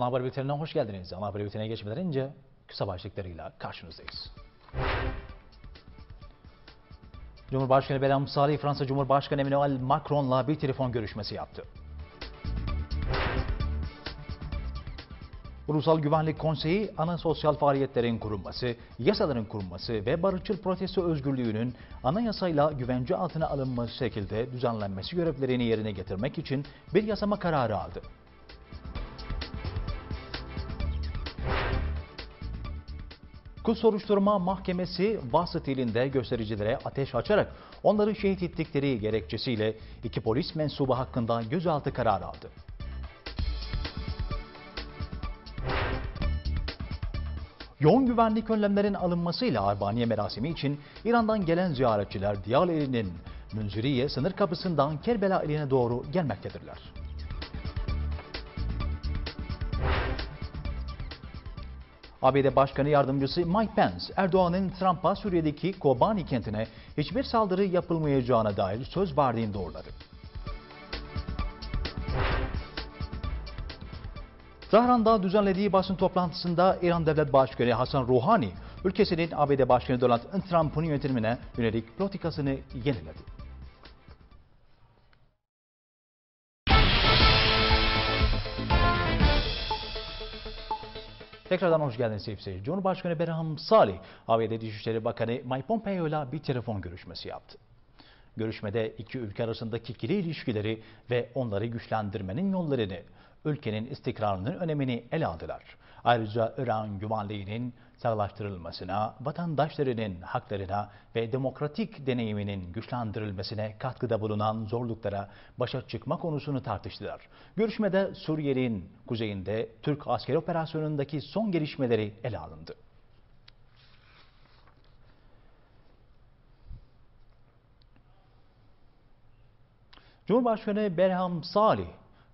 Ana Haber Bülteni'ne hoş geldiniz. Ana Haber Bülteni'ne geçmeden önce kısa başlıklarıyla karşınızdayız. Cumhurbaşkanı Belham Salih, Fransa Cumhurbaşkanı Emmanuel Macron'la bir telefon görüşmesi yaptı. Ulusal Güvenlik Konseyi, ana sosyal faaliyetlerin kurulması, yasaların kurulması ve barışçıl protesto özgürlüğünün anayasayla güvence altına alınması şekilde düzenlenmesi görevlerini yerine getirmek için bir yasama kararı aldı. Kul Soruşturma Mahkemesi Vasıt göstericilere ateş açarak onları şehit ettikleri gerekçesiyle iki polis mensubu hakkında gözaltı kararı aldı. Yoğun güvenlik önlemlerin alınmasıyla Arbaniye merasimi için İran'dan gelen ziyaretçiler Diyareli'nin Münziriye sınır kapısından Kerbela iline doğru gelmektedirler. ABD Başkanı Yardımcısı Mike Pence, Erdoğan'ın Trump'a Suriye'deki Kobani kentine hiçbir saldırı yapılmayacağına dair söz verdiğini doğruladı. Tahran'da düzenlediği basın toplantısında İran Devlet Başkanı Hasan Rouhani, ülkesinin ABD Başkanı Donald Trump'ın yönetimine yönelik politikasını yeniledi. Tekrardan hoş geldiniz sevgili seyirciler. Cumhurbaşkanı Berham Salih, ABD Dışişleri Bakanı Mike Pompeo ile bir telefon görüşmesi yaptı. Görüşmede iki ülke arasındaki ikili ilişkileri ve onları güçlendirmenin yollarını, ülkenin istikrarının önemini ele aldılar. Ayrıca İran güvenliğinin sağlaştırılmasına, vatandaşlarının haklarına ve demokratik deneyiminin güçlendirilmesine katkıda bulunan zorluklara başa çıkma konusunu tartıştılar. Görüşmede Suriye'nin kuzeyinde Türk askeri operasyonundaki son gelişmeleri ele alındı. Cumhurbaşkanı Berham Salih,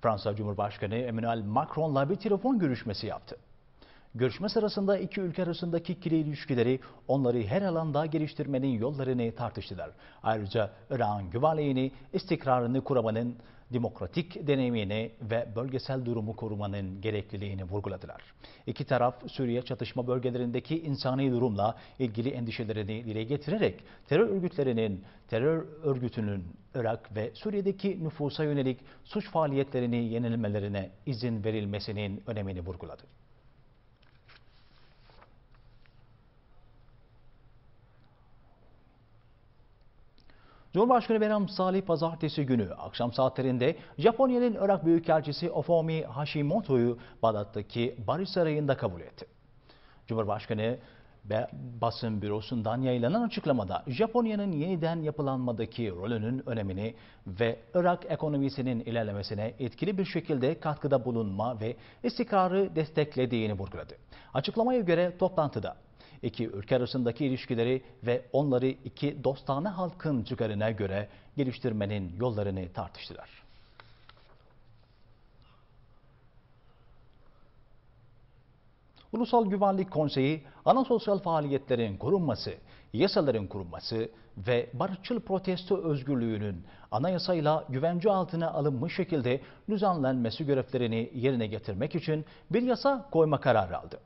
Fransa Cumhurbaşkanı Emmanuel Macron'la bir telefon görüşmesi yaptı. Görüşme sırasında iki ülke arasındaki ikili ilişkileri, onları her alanda geliştirmenin yollarını tartıştılar. Ayrıca Irak'ın güvenliğini, istikrarını korumanın, demokratik deneyimini ve bölgesel durumu korumanın gerekliliğini vurguladılar. İki taraf Suriye çatışma bölgelerindeki insani durumla ilgili endişelerini dile getirerek terör örgütlerinin, terör örgütünün Irak ve Suriye'deki nüfusa yönelik suç faaliyetlerini yenilmelerine izin verilmesinin önemini vurguladı. Cumhurbaşkanı Beram Salih pazartesi günü akşam saatlerinde Japonya'nın Irak Büyükelçisi Ofomi Hashimoto'yu Bağdat'taki Barış Sarayı'nda kabul etti. Cumhurbaşkanı ve basın bürosundan yayılanan açıklamada Japonya'nın yeniden yapılanmadaki rolünün önemini ve Irak ekonomisinin ilerlemesine etkili bir şekilde katkıda bulunma ve istikrarı desteklediğini vurguladı. Açıklamaya göre toplantıda iki ülke arasındaki ilişkileri ve onları iki dostane halkın çıkarına göre geliştirmenin yollarını tartıştılar. Ulusal Güvenlik Konseyi, ana sosyal faaliyetlerin korunması, yasaların kurulması ve barışçıl protesto özgürlüğünün anayasayla güvence altına alınmış şekilde düzenlenmesi görevlerini yerine getirmek için bir yasa koyma kararı aldı.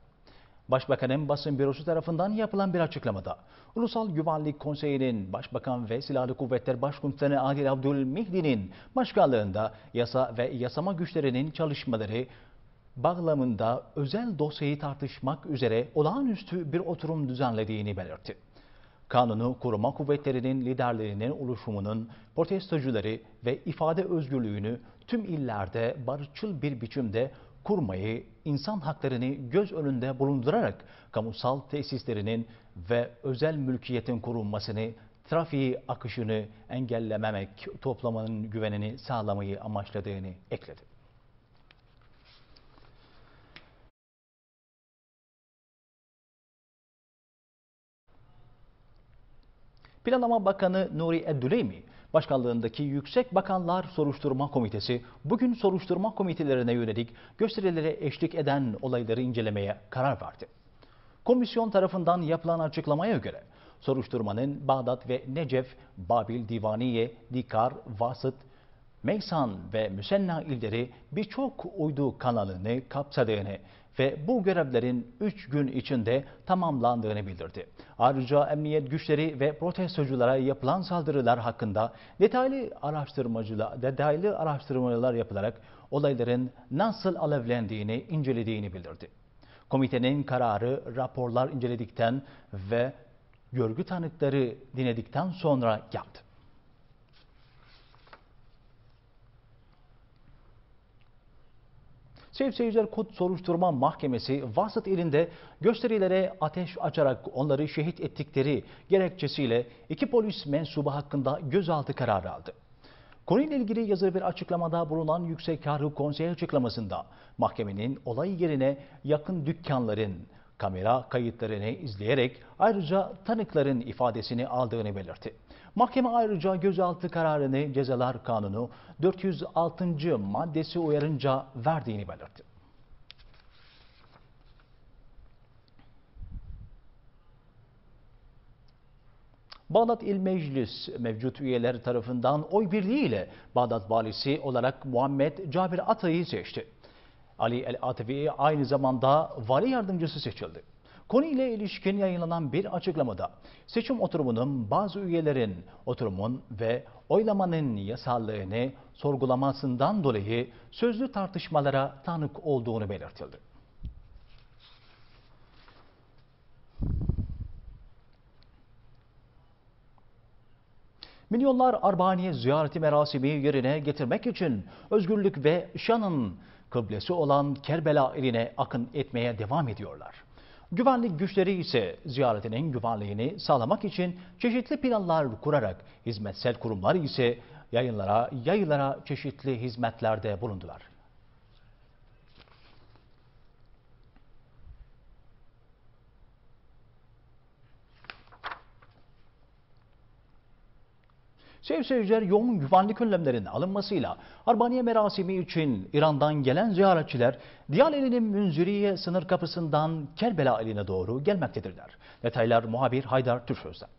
Başbakanın basın bürosu tarafından yapılan bir açıklamada Ulusal Güvenlik Konseyi'nin Başbakan ve Silahlı Kuvvetler Başkomutanı Adil Abdülmihdi'nin başkanlığında yasa ve yasama güçlerinin çalışmaları bağlamında özel dosyayı tartışmak üzere olağanüstü bir oturum düzenlediğini belirtti. Kanunu koruma kuvvetlerinin liderlerinin oluşumunun protestocuları ve ifade özgürlüğünü tüm illerde barışçıl bir biçimde kurmayı, insan haklarını göz önünde bulundurarak kamusal tesislerinin ve özel mülkiyetin korunmasını, trafiği akışını engellememek, toplamanın güvenini sağlamayı amaçladığını ekledi. Planlama Bakanı Nuri Eddüleymi, Başkanlığındaki Yüksek Bakanlar Soruşturma Komitesi bugün soruşturma komitelerine yönelik gösterilere eşlik eden olayları incelemeye karar verdi. Komisyon tarafından yapılan açıklamaya göre soruşturmanın Bağdat ve Necef, Babil, Divaniye, Dikar, Vasıt, Meysan ve Müsenna illeri birçok uydu kanalını kapsadığını, ve bu görevlerin 3 gün içinde tamamlandığını bildirdi. Ayrıca emniyet güçleri ve protestoculara yapılan saldırılar hakkında detaylı araştırmacılar, detaylı araştırmalar yapılarak olayların nasıl alevlendiğini incelediğini bildirdi. Komitenin kararı raporlar inceledikten ve görgü tanıkları dinledikten sonra yaptı. Sevgili seyirciler Kut Soruşturma Mahkemesi Vasıt ilinde gösterilere ateş açarak onları şehit ettikleri gerekçesiyle iki polis mensubu hakkında gözaltı kararı aldı. Konuyla ilgili yazılı bir açıklamada bulunan Yüksek Yargı Konsey açıklamasında mahkemenin olay yerine yakın dükkanların kamera kayıtlarını izleyerek ayrıca tanıkların ifadesini aldığını belirtti. Mahkeme ayrıca gözaltı kararını Cezalar Kanunu 406. maddesi uyarınca verdiğini belirtti. Bağdat İl Meclis mevcut üyeleri tarafından oy birliğiyle Bağdat valisi olarak Muhammed Cabir Atay'ı seçti. Ali El Atifi aynı zamanda vali yardımcısı seçildi. Konuyla ilişkin yayınlanan bir açıklamada seçim oturumunun bazı üyelerin oturumun ve oylamanın yasallığını sorgulamasından dolayı sözlü tartışmalara tanık olduğunu belirtildi. Milyonlar Arbaniye ziyareti merasimi yerine getirmek için özgürlük ve şanın kıblesi olan Kerbela eline akın etmeye devam ediyorlar. Güvenlik güçleri ise ziyaretinin güvenliğini sağlamak için çeşitli planlar kurarak hizmetsel kurumlar ise yayınlara, yayılara çeşitli hizmetlerde bulundular. Sevgili seyirciler yoğun güvenlik önlemlerinin alınmasıyla Harbaniye merasimi için İran'dan gelen ziyaretçiler Diyaleli'nin Münziriye sınır kapısından Kerbela eline doğru gelmektedirler. Detaylar muhabir Haydar Türsöz'den.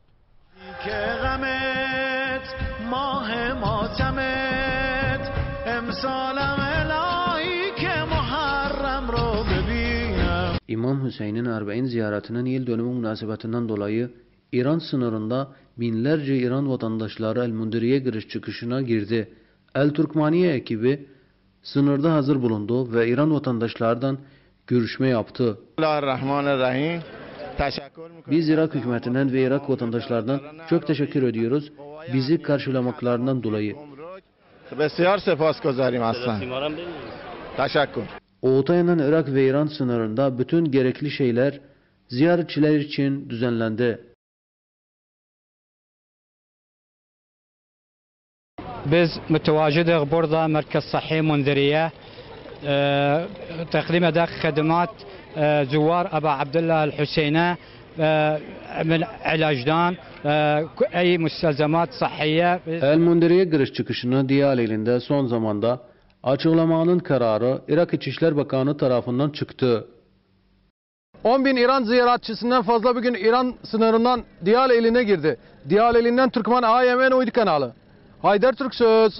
İmam Hüseyin'in Arbe'in ziyaretinin yıl dönümü münasebetinden dolayı İran sınırında binlerce İran vatandaşları El-Mundiri'ye giriş çıkışına girdi. El-Türkmaniye ekibi sınırda hazır bulundu ve İran vatandaşlardan görüşme yaptı. Biz Irak hükümetinden ve Irak vatandaşlardan çok teşekkür ediyoruz. Bizi karşılamaklarından dolayı. Besiyar sefas kozarim aslan. Teşekkür. Oğutayan'ın Irak ve İran sınırında bütün gerekli şeyler ziyaretçiler için düzenlendi. Biz mütevacidik burada Merkez Sahi Mundiriye. تقديم داخل hizmet, زوار e, Aba Abdullah الله الحسينة من ilaçtan أي müstelzemat صحية El Mundiriye giriş çıkışını Diyal ilinde son zamanda açıklamanın kararı Irak İçişler Bakanı tarafından çıktı. 10 bin İran ziyaretçisinden fazla bugün İran sınırından Diyal eline girdi. Diyal elinden Türkmen AYM'nin uydu kanalı. Haydar Türk söz.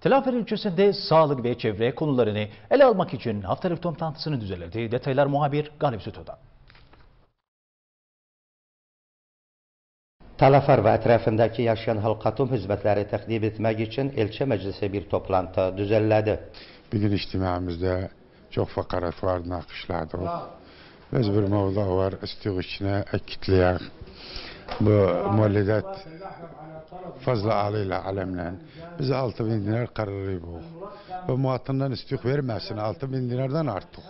Telafer ilçesinde sağlık ve çevre konularını ele almak için haftalık toplantısını düzenledi. Detaylar muhabir Galip Sütoda. Talafer ve etrafındaki yaşayan halkatum hizmetleri takdim etmek için ilçe meclisi bir toplantı düzenledi. Bugün içtimamızda çok fakarat var, nakışlardı. Biz bir mevla var, istiyoruz içine, ekitleyek bu بمولدات fazla ağlıyla alemlen. Bize 6 bin dinar kararı bu. Ve muhatından istik vermesin. 6 bin dinardan artık.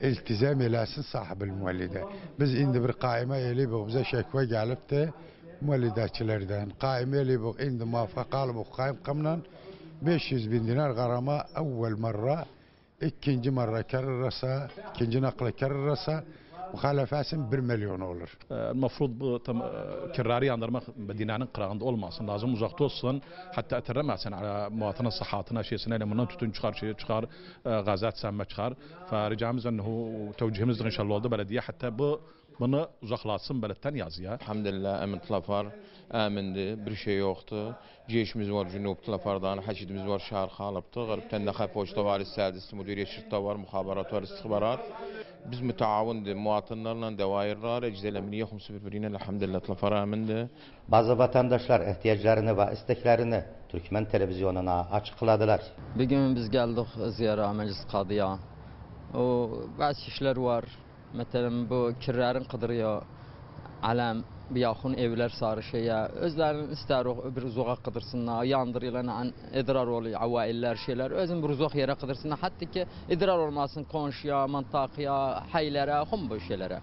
İltizam eylesin sahibi müellide. Biz indi bir kaime eylibuk. Bize şekve gelip de müellidatçilerden. Kaime eylibuk. İndi muvaffak alıbuk kaymakamla 500 bin dinar karama evvel marra ikinci marra kararasa, ikinci nakla kararasa Muhalefesin 1 milyon olur. Ee, Mefrud bu tam e, kirari yandırmak Medine'nin kırağında olmasın. Lazım uzakta olsun. Hatta etiremezsin ala e, muvatanın sıhhatına şeysine elinden tutun çıkar şey çıkar. Gazet e, semme çıkar. Faricamız ennehu tevcihimiz inşallah oldu belediye. Hatta bu bunu uzaklaşsın beletten yaz ya. Elhamdülillah emin tlafar, əmindir, bir şey yoktu. Geyişimiz var cünub tlafardan, həkidimiz var şəhər xalıbdır. Qəribdən də xəpoçda var, istədisi müdür yeşirtdə var, müxabarat var, istixbarat. Biz müteavundir, muatınlarla, devayırlar, ecdəl əmniyə xumsu birbirinə elhamdülillah tlafar əmindir. Bazı vatandaşlar ehtiyaclarını ve isteklerini Türkmen televizyonuna açıkladılar. Bir gün biz geldik ziyara meclis kadıya. O, bazı işler var, Mesela bu kirlerin kirlərin qıdırıyor aləm yaxın evlər sarışıya. Şey özlərinin istər bir uzağa qıdırsınlar, yandırılan idrar oluyor, availlər şeyler Özün bir uzak yerə qıdırsınlar, hatta ki idrar olmasın qonşuya, mantaqıya, həylərə, xum bu şeylərə.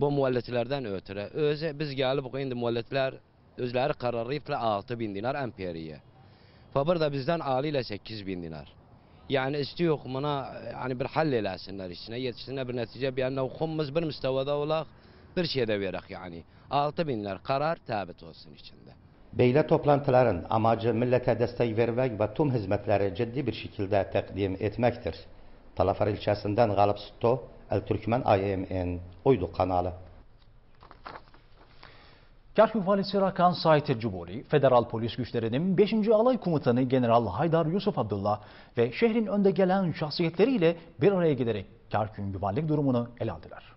Bu müəllətlərdən ötürü özü biz gəlib bu indi müəllətlər özləri qərarlayıblar bin dinar amperiyə. Fabr da bizdən ali ilə bin dinar. يعني استيو خمنا يعني بنحلل هسنا رشنا يتشنا بالنتيجة بأنه خمس بالمستوى ذولا bir şey de verek yani. 6 bin karar tabit olsun içinde. Beyle toplantıların amacı millete destek vermek ve tüm hizmetleri ciddi bir şekilde takdim etmektir. Talafar ilçesinden Galip Sütto, El Türkmen IMN Uydu kanalı. Kerkük valisi Rakan Said Cubori, Federal Polis Güçlerinin 5. Alay Komutanı General Haydar Yusuf Abdullah ve şehrin önde gelen şahsiyetleriyle bir araya gelerek Kerkük'ün güvenlik durumunu ele aldılar.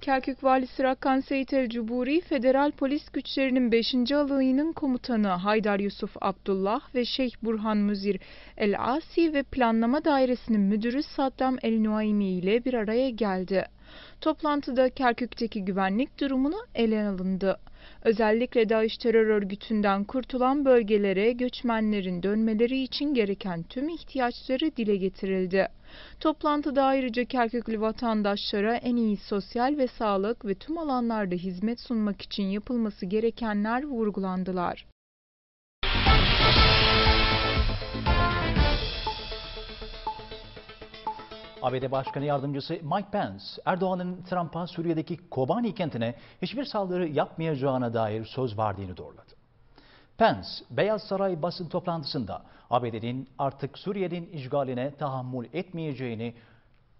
Kerkük Valisi Rakan Seyit Cuburi, Federal Polis Güçlerinin 5. Alayı'nın komutanı Haydar Yusuf Abdullah ve Şeyh Burhan Müzir El Asi ve Planlama Dairesi'nin müdürü Saddam El Nuaymi ile bir araya geldi. Toplantıda Kerkük'teki güvenlik durumunu ele alındı. Özellikle DAEŞ terör örgütünden kurtulan bölgelere göçmenlerin dönmeleri için gereken tüm ihtiyaçları dile getirildi. Toplantıda ayrıca Kerküklü vatandaşlara en iyi sosyal ve sağlık ve tüm alanlarda hizmet sunmak için yapılması gerekenler vurgulandılar. ABD Başkanı Yardımcısı Mike Pence, Erdoğan'ın Trump'a Suriye'deki Kobani kentine hiçbir saldırı yapmayacağına dair söz verdiğini doğruladı. Pence, Beyaz Saray basın toplantısında ABD'nin artık Suriye'nin işgaline tahammül etmeyeceğini,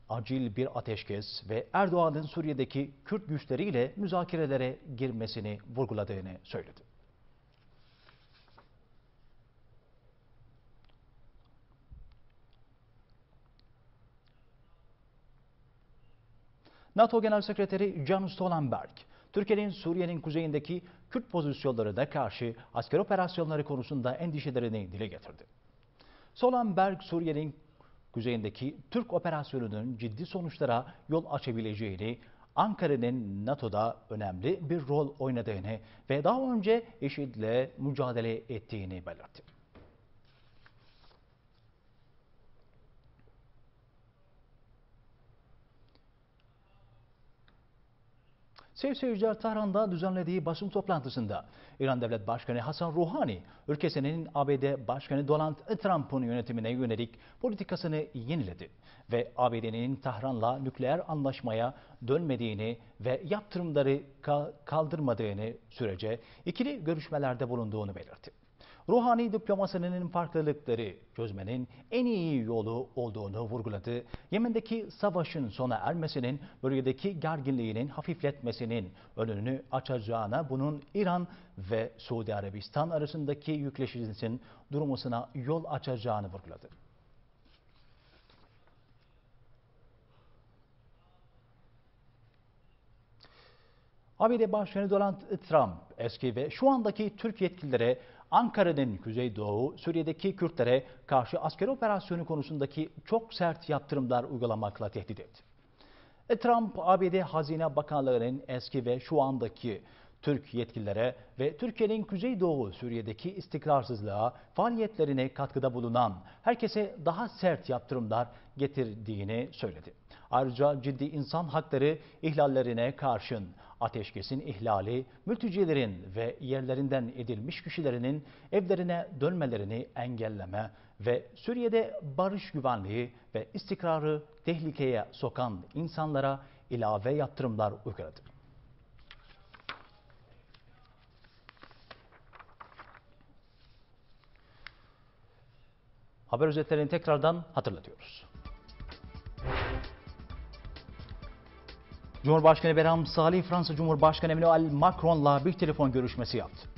acil bir ateşkes ve Erdoğan'ın Suriye'deki Kürt güçleriyle müzakerelere girmesini vurguladığını söyledi. NATO Genel Sekreteri Jan Stoltenberg, Türkiye'nin Suriye'nin kuzeyindeki Kürt da karşı asker operasyonları konusunda endişelerini dile getirdi. Stoltenberg, Suriye'nin kuzeyindeki Türk operasyonunun ciddi sonuçlara yol açabileceğini, Ankara'nın NATO'da önemli bir rol oynadığını ve daha önce IŞİD'le mücadele ettiğini belirtti. Sevse Yücel Tahran'da düzenlediği basın toplantısında İran Devlet Başkanı Hasan Rouhani, ülkesinin ABD Başkanı Donald Trump'ın yönetimine yönelik politikasını yeniledi ve ABD'nin Tahran'la nükleer anlaşmaya dönmediğini ve yaptırımları kaldırmadığını sürece ikili görüşmelerde bulunduğunu belirtti ruhani diplomasinin farklılıkları çözmenin en iyi yolu olduğunu vurguladı. Yemen'deki savaşın sona ermesinin, bölgedeki gerginliğinin hafifletmesinin önünü açacağına bunun İran ve Suudi Arabistan arasındaki yükleşisinin durumusuna yol açacağını vurguladı. ABD Başkanı Donald Trump eski ve şu andaki Türk yetkililere Ankara'nın kuzeydoğu Suriye'deki Kürtlere karşı askeri operasyonu konusundaki çok sert yaptırımlar uygulamakla tehdit etti. E, Trump, ABD Hazine Bakanlarının eski ve şu andaki Türk yetkililere ve Türkiye'nin Kuzeydoğu Suriye'deki istikrarsızlığa, faaliyetlerine katkıda bulunan herkese daha sert yaptırımlar getirdiğini söyledi. Ayrıca ciddi insan hakları ihlallerine karşın Ateşkesin ihlali, mültecilerin ve yerlerinden edilmiş kişilerinin evlerine dönmelerini engelleme ve Suriye'de barış güvenliği ve istikrarı tehlikeye sokan insanlara ilave yaptırımlar uyguladı. Haber özetlerini tekrardan hatırlatıyoruz. Cumhurbaşkanı Berham Salih Fransa Cumhurbaşkanı Emmanuel Macron'la bir telefon görüşmesi yaptı.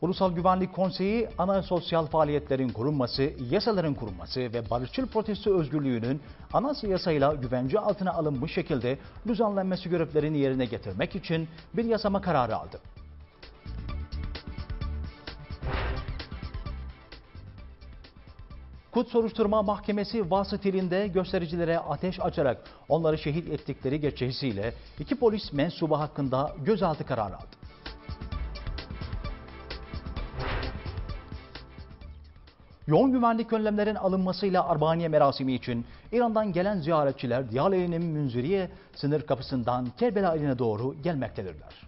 Ulusal Güvenlik Konseyi ana sosyal faaliyetlerin korunması, yasaların korunması ve barışçıl protesto özgürlüğünün ana yasayla güvence altına alınmış şekilde düzenlenmesi görevlerini yerine getirmek için bir yasama kararı aldı. Kut Soruşturma Mahkemesi vasıtilinde göstericilere ateş açarak onları şehit ettikleri gerekçesiyle iki polis mensubu hakkında gözaltı kararı aldı. Yoğun güvenlik önlemlerin alınmasıyla Arbaniye merasimi için İran'dan gelen ziyaretçiler Diyale'nin Münziriye sınır kapısından Kerbela iline doğru gelmektedirler.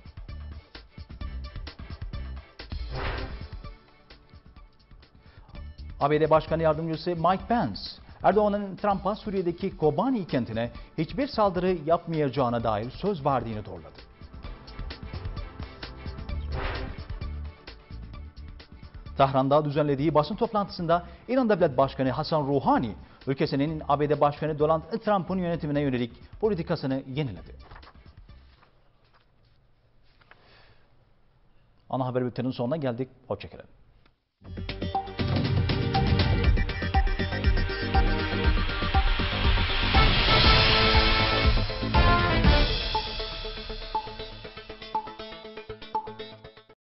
ABD Başkanı Yardımcısı Mike Pence, Erdoğan'ın Trump'a Suriye'deki Kobani kentine hiçbir saldırı yapmayacağına dair söz verdiğini doğruladı. Tahran'da düzenlediği basın toplantısında İran Devlet Başkanı Hasan Rouhani, ülkesinin ABD Başkanı Donald Trump'ın yönetimine yönelik politikasını yeniledi. Ana haber bültenin sonuna geldik. Hoşçakalın.